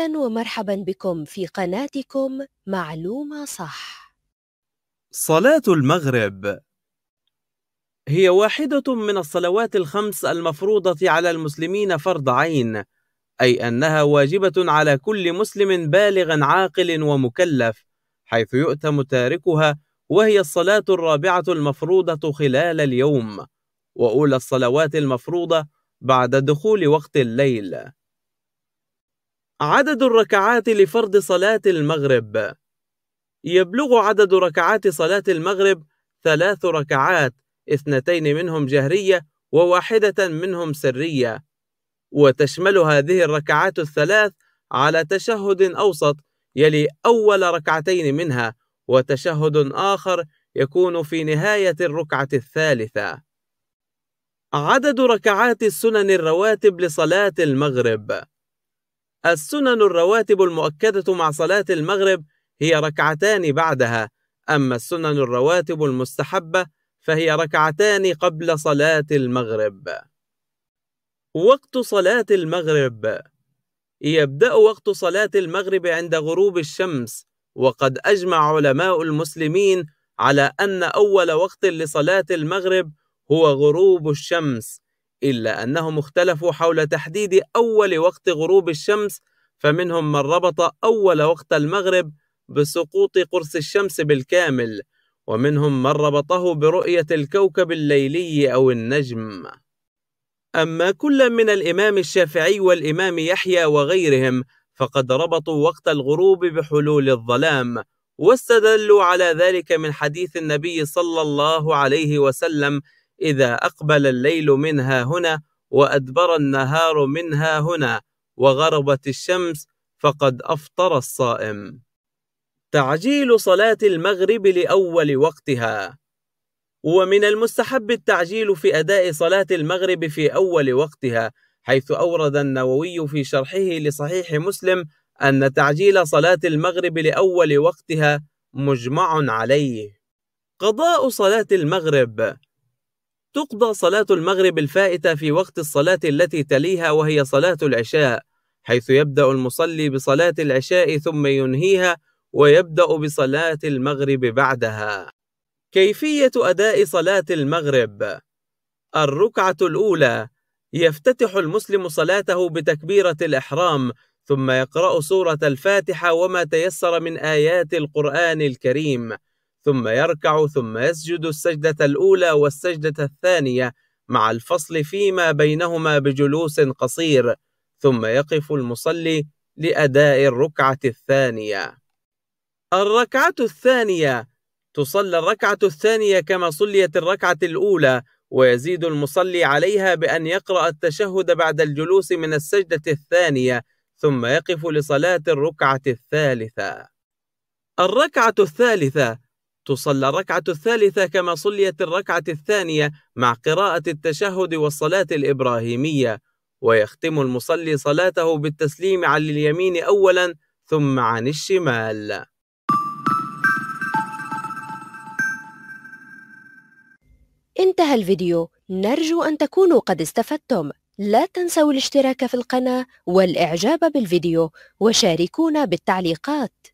أهلا ومرحبا بكم في قناتكم معلومة صح صلاة المغرب هي واحدة من الصلوات الخمس المفروضة على المسلمين فرض عين أي أنها واجبة على كل مسلم بالغ عاقل ومكلف حيث يؤتم تاركها وهي الصلاة الرابعة المفروضة خلال اليوم وأولى الصلوات المفروضة بعد دخول وقت الليل عدد الركعات لفرض صلاة المغرب يبلغ عدد ركعات صلاة المغرب ثلاث ركعات اثنتين منهم جهرية وواحدة منهم سرية وتشمل هذه الركعات الثلاث على تشهد أوسط يلي أول ركعتين منها وتشهد آخر يكون في نهاية الركعة الثالثة عدد ركعات السنن الرواتب لصلاة المغرب السنن الرواتب المؤكدة مع صلاة المغرب هي ركعتان بعدها أما السنن الرواتب المستحبة فهي ركعتان قبل صلاة المغرب وقت صلاة المغرب يبدأ وقت صلاة المغرب عند غروب الشمس وقد أجمع علماء المسلمين على أن أول وقت لصلاة المغرب هو غروب الشمس إلا أنهم اختلفوا حول تحديد أول وقت غروب الشمس فمنهم من ربط أول وقت المغرب بسقوط قرص الشمس بالكامل ومنهم من ربطه برؤية الكوكب الليلي أو النجم أما كل من الإمام الشافعي والإمام يحيى وغيرهم فقد ربطوا وقت الغروب بحلول الظلام واستدلوا على ذلك من حديث النبي صلى الله عليه وسلم إذا أقبل الليل منها هنا وأدبر النهار منها هنا وغربت الشمس فقد أفطر الصائم تعجيل صلاة المغرب لأول وقتها ومن المستحب التعجيل في أداء صلاة المغرب في أول وقتها حيث أورد النووي في شرحه لصحيح مسلم أن تعجيل صلاة المغرب لأول وقتها مجمع عليه قضاء صلاة المغرب تقضى صلاة المغرب الفائتة في وقت الصلاة التي تليها وهي صلاة العشاء حيث يبدأ المصلي بصلاة العشاء ثم ينهيها ويبدأ بصلاة المغرب بعدها كيفية أداء صلاة المغرب الركعة الأولى يفتتح المسلم صلاته بتكبيرة الإحرام ثم يقرأ سورة الفاتحة وما تيسر من آيات القرآن الكريم ثم يركع ثم يسجد السجدة الأولى والسجدة الثانية مع الفصل فيما بينهما بجلوس قصير ثم يقف المصلي لأداء الركعة الثانية الركعة الثانية تصلى الركعة الثانية كما صليت الركعة الأولى ويزيد المصلي عليها بأن يقرأ التشهد بعد الجلوس من السجدة الثانية ثم يقف لصلاة الركعة الثالثة الركعة الثالثة تصلى الركعة الثالثة كما صليت الركعة الثانية مع قراءة التشهد والصلاة الإبراهيمية ويختم المصلي صلاته بالتسليم عن اليمين أولا ثم عن الشمال انتهى الفيديو نرجو أن تكونوا قد استفدتم لا تنسوا الاشتراك في القناة والإعجاب بالفيديو وشاركونا بالتعليقات